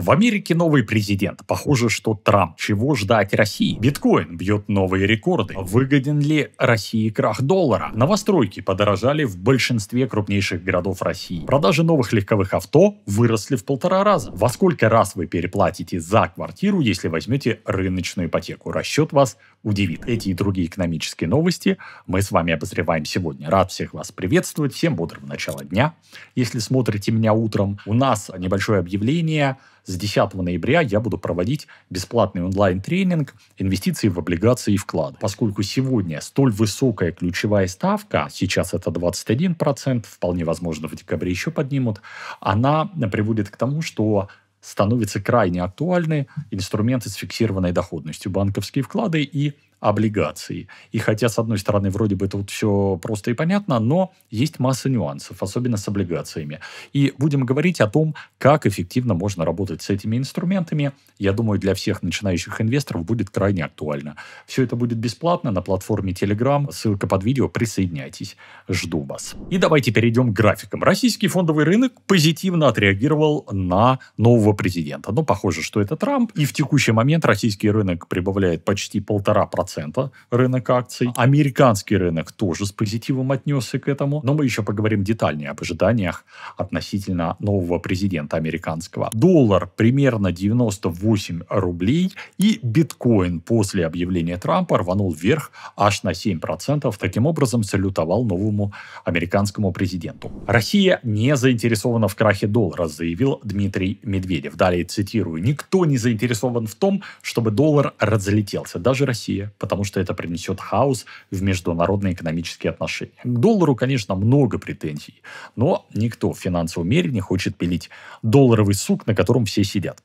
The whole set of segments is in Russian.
В Америке новый президент. Похоже, что Трамп. Чего ждать России? Биткоин бьет новые рекорды. Выгоден ли России крах доллара? Новостройки подорожали в большинстве крупнейших городов России. Продажи новых легковых авто выросли в полтора раза. Во сколько раз вы переплатите за квартиру, если возьмете рыночную ипотеку? Расчет вас удивит. Эти и другие экономические новости мы с вами обозреваем сегодня. Рад всех вас приветствовать. Всем бодрого начала дня. Если смотрите меня утром, у нас небольшое объявление – с 10 ноября я буду проводить бесплатный онлайн-тренинг «Инвестиции в облигации и вклады». Поскольку сегодня столь высокая ключевая ставка, сейчас это 21%, вполне возможно в декабре еще поднимут, она приводит к тому, что становятся крайне актуальны инструменты с фиксированной доходностью, банковские вклады и облигации. И хотя, с одной стороны, вроде бы тут все просто и понятно, но есть масса нюансов, особенно с облигациями. И будем говорить о том, как эффективно можно работать с этими инструментами. Я думаю, для всех начинающих инвесторов будет крайне актуально. Все это будет бесплатно на платформе Telegram. Ссылка под видео. Присоединяйтесь. Жду вас. И давайте перейдем к графикам. Российский фондовый рынок позитивно отреагировал на нового президента. Ну, похоже, что это Трамп. И в текущий момент российский рынок прибавляет почти полтора процента 2% рынок акций. Американский рынок тоже с позитивом отнесся к этому. Но мы еще поговорим детальнее об ожиданиях относительно нового президента американского. Доллар примерно 98 рублей и биткоин после объявления Трампа рванул вверх аж на 7%. Таким образом, салютовал новому американскому президенту. Россия не заинтересована в крахе доллара, заявил Дмитрий Медведев. Далее цитирую. «Никто не заинтересован в том, чтобы доллар разлетелся, даже Россия потому что это принесет хаос в международные экономические отношения. К доллару, конечно, много претензий, но никто в финансовом мире не хочет пилить долларовый сук, на котором все сидят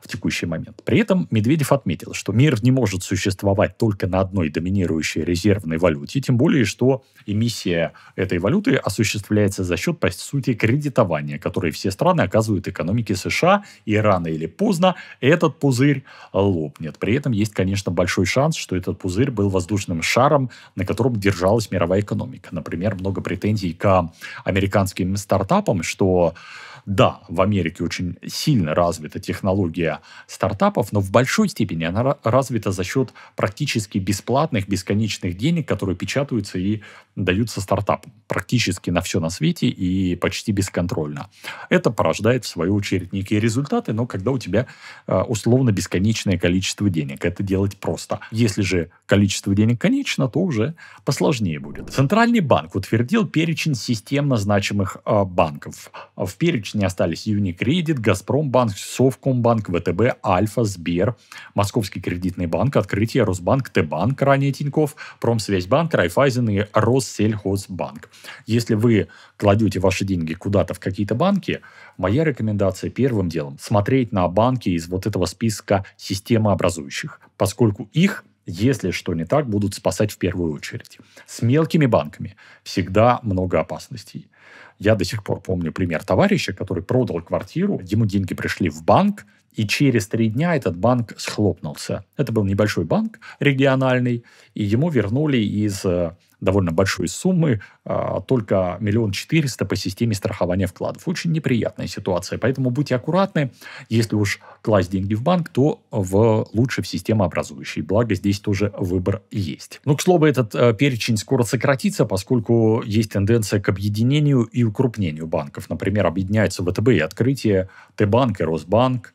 в текущий момент. При этом Медведев отметил, что мир не может существовать только на одной доминирующей резервной валюте, тем более, что эмиссия этой валюты осуществляется за счет, по сути, кредитования, которое все страны оказывают экономике США, и рано или поздно этот пузырь лопнет. При этом есть, конечно, большой шанс, что этот пузырь был воздушным шаром, на котором держалась мировая экономика. Например, много претензий к американским стартапам, что да, в Америке очень сильно развита технология стартапов, но в большой степени она развита за счет практически бесплатных, бесконечных денег, которые печатаются и даются стартапам практически на все на свете и почти бесконтрольно. Это порождает, в свою очередь, некие результаты, но когда у тебя э, условно бесконечное количество денег. Это делать просто. Если же количество денег конечно, то уже посложнее будет. Центральный банк утвердил перечень системно значимых э, банков. В перечне остались Юникредит, Газпромбанк, Совкомбанк, ВТБ, Альфа, Сбер, Московский кредитный банк, Открытие, Росбанк, Т-банк, ранее Тиньков, Промсвязьбанк, Райфайзен и Рос Россельхозбанк. Если вы кладете ваши деньги куда-то в какие-то банки, моя рекомендация первым делом смотреть на банки из вот этого списка системообразующих, поскольку их если что не так, будут спасать в первую очередь. С мелкими банками всегда много опасностей. Я до сих пор помню пример товарища, который продал квартиру, ему деньги пришли в банк, и через три дня этот банк схлопнулся. Это был небольшой банк региональный, и ему вернули из э, довольно большой суммы, э, только миллион четыреста по системе страхования вкладов. Очень неприятная ситуация, поэтому будьте аккуратны. Если уж класть деньги в банк, то в лучше в системообразующий. Благо здесь тоже выбор есть. Ну, к слову, этот э, перечень скоро сократится, поскольку есть тенденция к объединению и укрупнению банков. Например, объединяются ВТБ и открытие, Т-банк и Росбанк,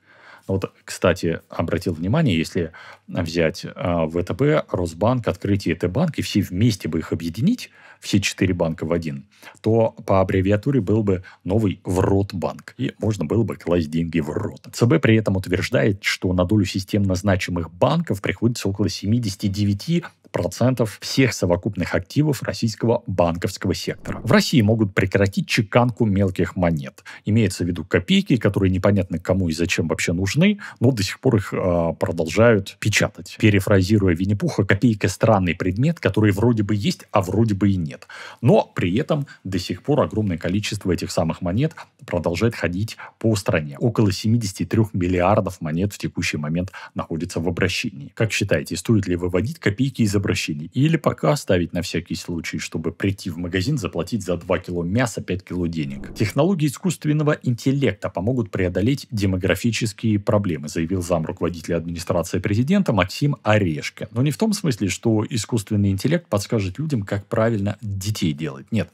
вот, кстати, обратил внимание, если взять а, ВТБ, Росбанк, открытие Т-банк и все вместе бы их объединить, все четыре банка в один, то по аббревиатуре был бы новый Вротбанк. И можно было бы класть деньги в рот. ЦБ при этом утверждает, что на долю системно значимых банков приходится около 79 40% всех совокупных активов российского банковского сектора. В России могут прекратить чеканку мелких монет. Имеется в виду копейки, которые непонятно кому и зачем вообще нужны, но до сих пор их э, продолжают печатать. Перефразируя Винни-Пуха, копейка — странный предмет, который вроде бы есть, а вроде бы и нет. Но при этом до сих пор огромное количество этих самых монет продолжает ходить по стране. Около 73 миллиардов монет в текущий момент находится в обращении. Как считаете, стоит ли выводить копейки из обращений. Или пока оставить на всякий случай, чтобы прийти в магазин, заплатить за 2 кило мяса 5 кило денег. Технологии искусственного интеллекта помогут преодолеть демографические проблемы, заявил зам руководителя администрации президента Максим Орешко. Но не в том смысле, что искусственный интеллект подскажет людям, как правильно детей делать. Нет.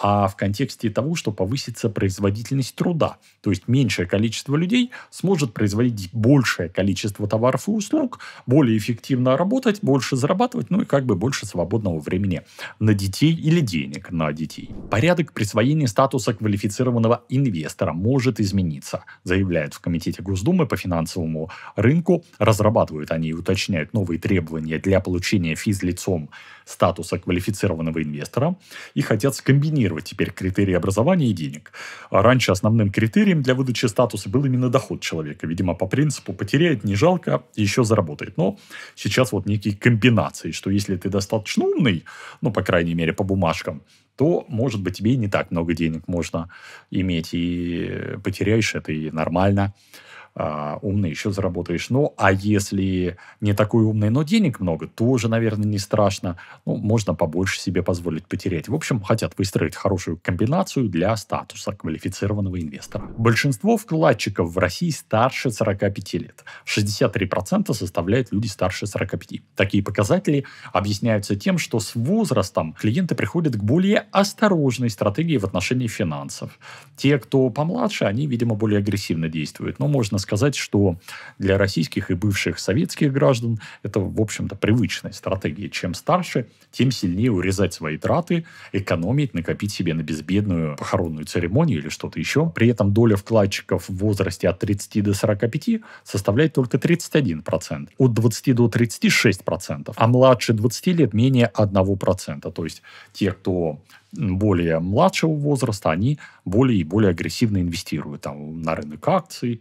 А в контексте того, что повысится производительность труда. То есть меньшее количество людей сможет производить большее количество товаров и услуг, более эффективно работать, больше зарабатывать, работать, ну и как бы больше свободного времени на детей или денег на детей. Порядок присвоения статуса квалифицированного инвестора может измениться, заявляют в Комитете Госдумы по финансовому рынку. Разрабатывают они и уточняют новые требования для получения физлицом статуса квалифицированного инвестора и хотят скомбинировать теперь критерии образования и денег. А раньше основным критерием для выдачи статуса был именно доход человека. Видимо, по принципу потеряет, не жалко, еще заработает. Но сейчас вот некие комбинации, что если ты достаточно умный, ну, по крайней мере, по бумажкам, то, может быть, тебе и не так много денег можно иметь, и потеряешь это, и нормально. А, умный еще заработаешь. Ну, а если не такой умный, но денег много, тоже, наверное, не страшно. Ну, можно побольше себе позволить потерять. В общем, хотят выстроить хорошую комбинацию для статуса квалифицированного инвестора. Большинство вкладчиков в России старше 45 лет. 63% составляют люди старше 45. Такие показатели объясняются тем, что с возрастом клиенты приходят к более осторожной стратегии в отношении финансов. Те, кто помладше, они, видимо, более агрессивно действуют. Но можно сказать, что для российских и бывших советских граждан это, в общем-то, привычная стратегия. Чем старше, тем сильнее урезать свои траты, экономить, накопить себе на безбедную похоронную церемонию или что-то еще. При этом доля вкладчиков в возрасте от 30 до 45 составляет только 31%, от 20 до 36%, а младше 20 лет менее 1%. То есть те, кто более младшего возраста, они более и более агрессивно инвестируют там, на рынок акций,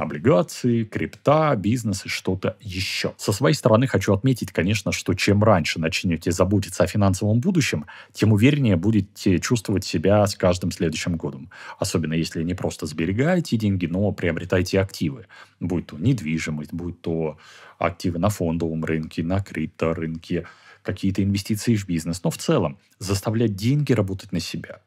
облигации, крипта, бизнес и что-то еще. Со своей стороны хочу отметить, конечно, что чем раньше начнете заботиться о финансовом будущем, тем увереннее будете чувствовать себя с каждым следующим годом. Особенно если не просто сберегаете деньги, но приобретаете активы. Будь то недвижимость, будь то активы на фондовом рынке, на крипторынке, какие-то инвестиции в бизнес, но в целом заставлять деньги работать на себя.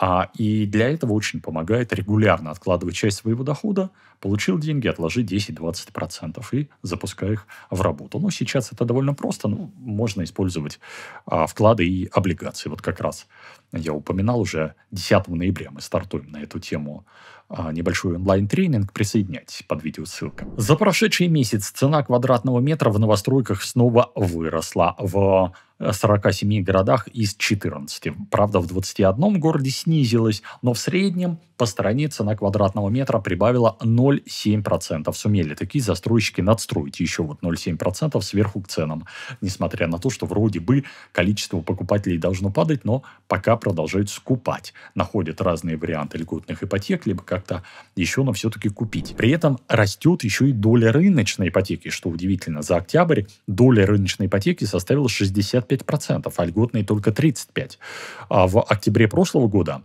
А, и для этого очень помогает регулярно откладывать часть своего дохода, получил деньги, отложи 10-20% и запускай их в работу. Ну, сейчас это довольно просто, ну, можно использовать а, вклады и облигации. Вот как раз я упоминал уже 10 ноября мы стартуем на эту тему а, небольшой онлайн-тренинг, присоединяйтесь под видео ссылка. За прошедший месяц цена квадратного метра в новостройках снова выросла в 47 городах из 14. Правда, в 21 городе снизилась, но в среднем по стране цена квадратного метра прибавила 0,7%. Сумели такие застройщики надстроить еще вот 0,7% сверху к ценам. Несмотря на то, что вроде бы количество покупателей должно падать, но пока продолжают скупать. Находят разные варианты льготных ипотек, либо как-то еще, но все-таки купить. При этом растет еще и доля рыночной ипотеки, что удивительно. За октябрь доля рыночной ипотеки составила 60 55%, а льготные только 35%. А в октябре прошлого года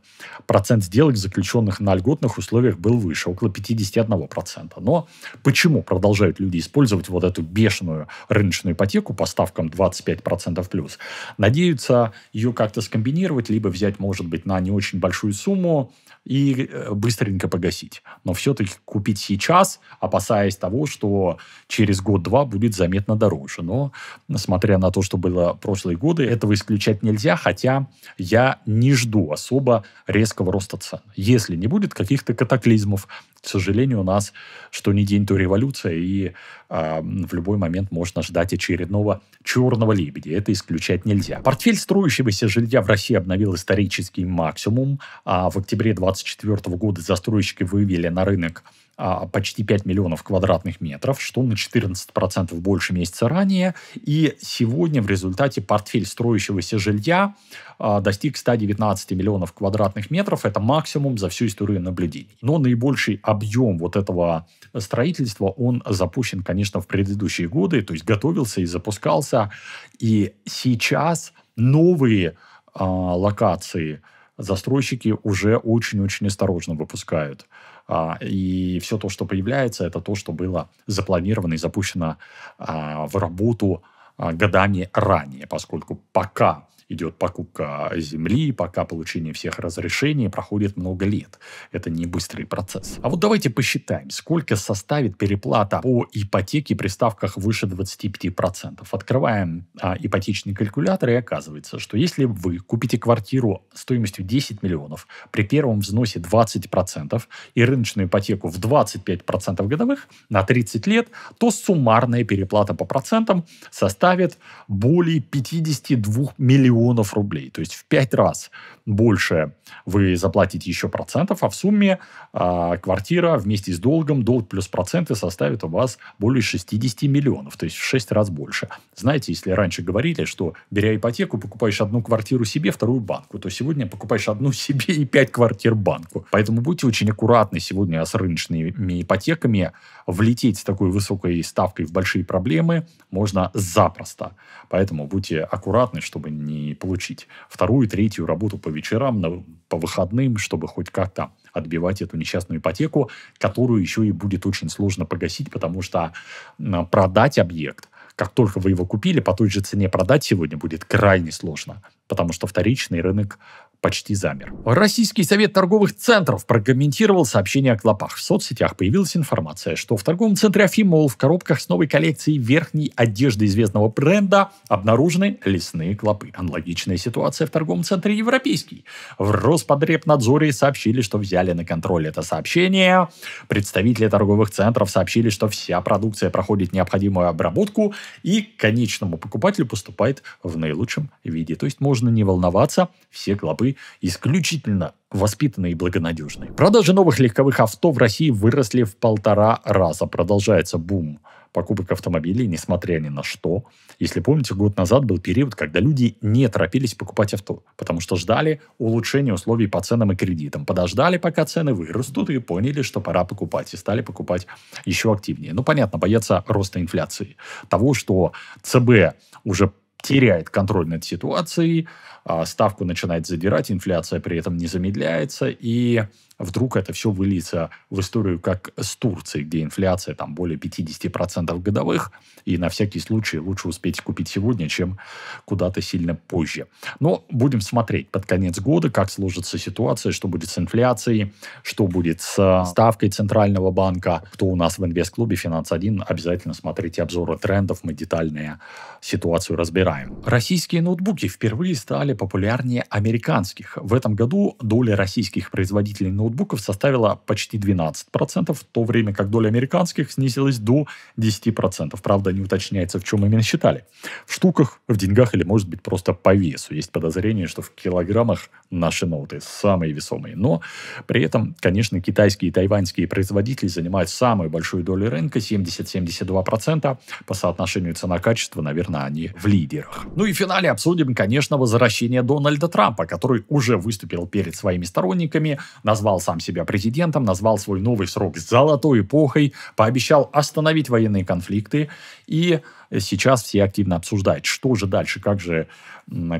процент сделок, заключенных на льготных условиях, был выше, около 51%. Но почему продолжают люди использовать вот эту бешеную рыночную ипотеку по ставкам 25% плюс? Надеются ее как-то скомбинировать, либо взять, может быть, на не очень большую сумму, и э, быстренько погасить. Но все-таки купить сейчас, опасаясь того, что через год-два будет заметно дороже. Но, смотря на то, что было прошлые годы, этого исключать нельзя, хотя я не жду особо резкого роста цен. Если не будет каких-то катаклизмов, к сожалению, у нас что ни день, то революция, и э, в любой момент можно ждать очередного черного лебедя. Это исключать нельзя. Портфель строящегося жилья в России обновил исторический максимум, а в октябре 2024 года застройщики вывели на рынок а, почти 5 миллионов квадратных метров, что на 14% больше месяца ранее. И сегодня в результате портфель строящегося жилья а, достиг 119 миллионов квадратных метров. Это максимум за всю историю наблюдений. Но наибольший объем вот этого строительства, он запущен, конечно, в предыдущие годы, то есть готовился и запускался. И сейчас новые а, локации застройщики уже очень-очень осторожно выпускают. А, и все то, что появляется, это то, что было запланировано и запущено а, в работу а, годами ранее, поскольку пока идет покупка земли, пока получение всех разрешений проходит много лет. Это не быстрый процесс. А вот давайте посчитаем, сколько составит переплата по ипотеке при ставках выше 25%. Открываем а, ипотечный калькулятор и оказывается, что если вы купите квартиру стоимостью 10 миллионов при первом взносе 20% и рыночную ипотеку в 25% годовых на 30 лет, то суммарная переплата по процентам составит более 52 миллионов миллионов рублей. То есть в пять раз больше вы заплатите еще процентов, а в сумме э, квартира вместе с долгом, долг плюс проценты составит у вас более 60 миллионов, то есть в шесть раз больше. Знаете, если раньше говорили, что беря ипотеку, покупаешь одну квартиру себе, вторую банку, то сегодня покупаешь одну себе и пять квартир банку. Поэтому будьте очень аккуратны сегодня с рыночными ипотеками. Влететь с такой высокой ставкой в большие проблемы можно запросто. Поэтому будьте аккуратны, чтобы не получить вторую, третью работу по вечерам, на, по выходным, чтобы хоть как-то отбивать эту несчастную ипотеку, которую еще и будет очень сложно погасить, потому что а, продать объект, как только вы его купили, по той же цене продать сегодня будет крайне сложно, потому что вторичный рынок почти замер. Российский совет торговых центров прокомментировал сообщение о клопах. В соцсетях появилась информация, что в торговом центре Афимол в коробках с новой коллекцией верхней одежды известного бренда обнаружены лесные клопы. Аналогичная ситуация в торговом центре Европейский. В Роспотребнадзоре сообщили, что взяли на контроль это сообщение. Представители торговых центров сообщили, что вся продукция проходит необходимую обработку и конечному покупателю поступает в наилучшем виде. То есть можно не волноваться, все клопы шипы исключительно воспитанные и благонадежные. Продажи новых легковых авто в России выросли в полтора раза. Продолжается бум покупок автомобилей, несмотря ни на что. Если помните, год назад был период, когда люди не торопились покупать авто, потому что ждали улучшения условий по ценам и кредитам. Подождали, пока цены вырастут, и поняли, что пора покупать, и стали покупать еще активнее. Ну, понятно, боятся роста инфляции, того, что ЦБ уже теряет контроль над ситуацией, а, ставку начинает задирать, инфляция при этом не замедляется, и вдруг это все выльется в историю как с Турцией, где инфляция там более 50% годовых, и на всякий случай лучше успеть купить сегодня, чем куда-то сильно позже. Но будем смотреть под конец года, как сложится ситуация, что будет с инфляцией, что будет с э, ставкой Центрального банка, кто у нас в инвест-клубе «Финанс-1». Обязательно смотрите обзоры трендов, мы детальные ситуацию разбираем. Российские ноутбуки впервые стали популярнее американских. В этом году доля российских производителей ноутбуков ноутбуков составила почти 12%, в то время как доля американских снизилась до 10%. Правда, не уточняется, в чем именно считали. В штуках, в деньгах или, может быть, просто по весу. Есть подозрение, что в килограммах наши ноуты самые весомые. Но при этом, конечно, китайские и тайваньские производители занимают самую большую долю рынка, 70-72%. По соотношению цена-качество, наверное, они в лидерах. Ну и в финале обсудим, конечно, возвращение Дональда Трампа, который уже выступил перед своими сторонниками, назвал признал сам себя президентом, назвал свой новый срок «золотой эпохой», пообещал остановить военные конфликты и сейчас все активно обсуждают, что же дальше, как же,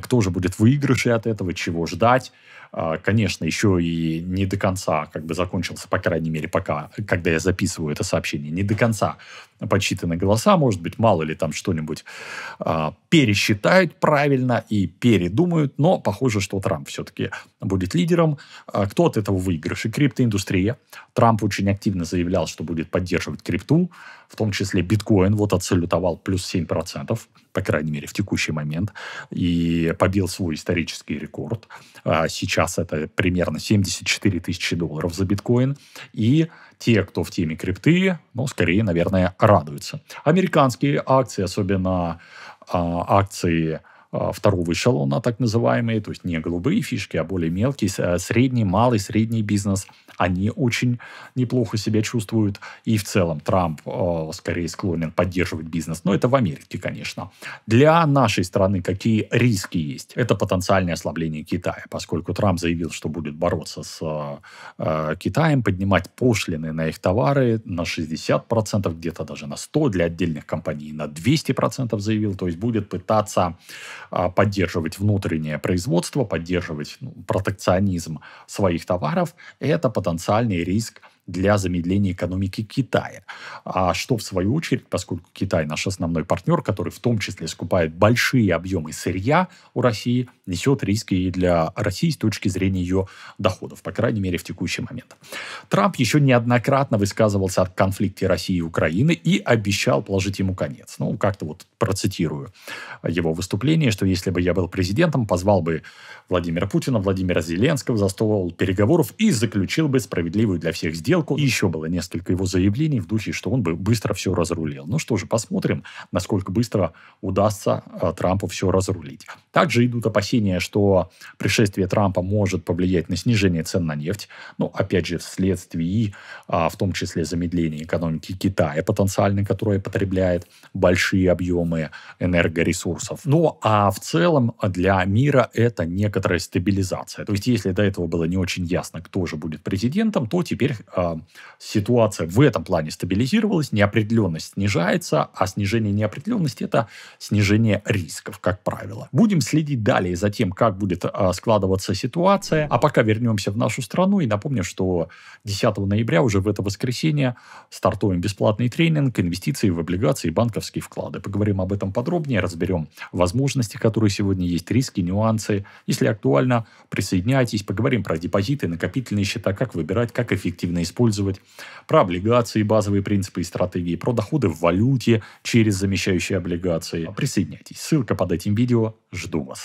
кто же будет выигрыши от этого, чего ждать. А, конечно, еще и не до конца как бы закончился, по крайней мере, пока, когда я записываю это сообщение, не до конца подсчитаны голоса, может быть, мало ли там что-нибудь а, пересчитают правильно и передумают, но похоже, что Трамп все-таки будет лидером. А, кто от этого выигрыш? И криптоиндустрия. Трамп очень активно заявлял, что будет поддерживать крипту, в том числе биткоин вот отсалютовал плюс 7%, по крайней мере, в текущий момент, и побил свой исторический рекорд. А сейчас это примерно 74 тысячи долларов за биткоин. И те, кто в теме крипты, ну, скорее, наверное, радуются. Американские акции, особенно а, акции а, второго эшелона, так называемые, то есть не голубые фишки, а более мелкие, э, средний, малый, средний бизнес, они очень неплохо себя чувствуют. И в целом Трамп э, скорее склонен поддерживать бизнес. Но это в Америке, конечно. Для нашей страны какие риски есть? Это потенциальное ослабление Китая, поскольку Трамп заявил, что будет бороться с э, э Китаем, поднимать пошлины на их товары на 60%, где-то даже на 100%, для отдельных компаний на 200% заявил. То есть будет пытаться а, поддерживать внутреннее производство, поддерживать ну, протекционизм своих товаров, это потенциальный риск для замедления экономики Китая. А что, в свою очередь, поскольку Китай наш основной партнер, который в том числе скупает большие объемы сырья у России, несет риски и для России с точки зрения ее доходов, по крайней мере, в текущий момент. Трамп еще неоднократно высказывался о конфликте России и Украины и обещал положить ему конец. Ну, как-то вот процитирую его выступление, что если бы я был президентом, позвал бы Владимира Путина, Владимира Зеленского за стол переговоров и заключил бы справедливую для всех сделку сделку. И еще было несколько его заявлений в духе, что он бы быстро все разрулил. Ну что же, посмотрим, насколько быстро удастся а, Трампу все разрулить. Также идут опасения, что пришествие Трампа может повлиять на снижение цен на нефть. Ну, опять же, вследствие, а, в том числе, замедления экономики Китая потенциально, которая потребляет большие объемы энергоресурсов. Ну, а в целом для мира это некоторая стабилизация. То есть, если до этого было не очень ясно, кто же будет президентом, то теперь а, ситуация в этом плане стабилизировалась, неопределенность снижается, а снижение неопределенности – это снижение рисков, как правило. Будем следить далее за тем, как будет а, складываться ситуация. А пока вернемся в нашу страну и напомню, что 10 ноября уже в это воскресенье стартуем бесплатный тренинг «Инвестиции в облигации и банковские вклады». Поговорим об этом подробнее, разберем возможности, которые сегодня есть, риски, нюансы. Если актуально, присоединяйтесь, поговорим про депозиты, накопительные счета, как выбирать, как эффективно использовать, про облигации, базовые принципы и стратегии, про доходы в валюте через замещающие облигации. Присоединяйтесь. Ссылка под этим видео жду вас.